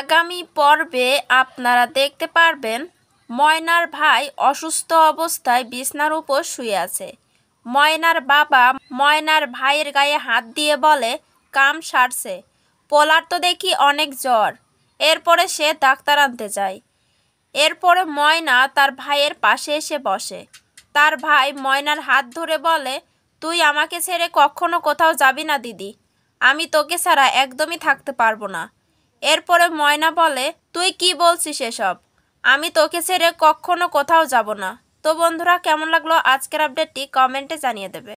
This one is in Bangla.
আগামী পর্বে আপনারা দেখতে পারবেন ময়নার ভাই অসুস্থ অবস্থায় বিছনার উপর শুয়ে আছে ময়নার বাবা ময়নার ভাইয়ের গায়ে হাত দিয়ে বলে কাম সারছে পোলার তো দেখি অনেক জ্বর এরপরে সে ডাক্তার আনতে যায় এরপরে ময়না তার ভাইয়ের পাশে এসে বসে তার ভাই ময়নার হাত ধরে বলে তুই আমাকে ছেড়ে কখনো কোথাও যাবি না দিদি আমি তোকে ছাড়া একদমই থাকতে পারবো না এরপরে ময়না বলে তুই কি বলছিস এসব আমি তোকে ছেড়ে কখনো কোথাও যাব না তো বন্ধুরা কেমন লাগলো আজকের আপডেটটি কমেন্টে জানিয়ে দেবে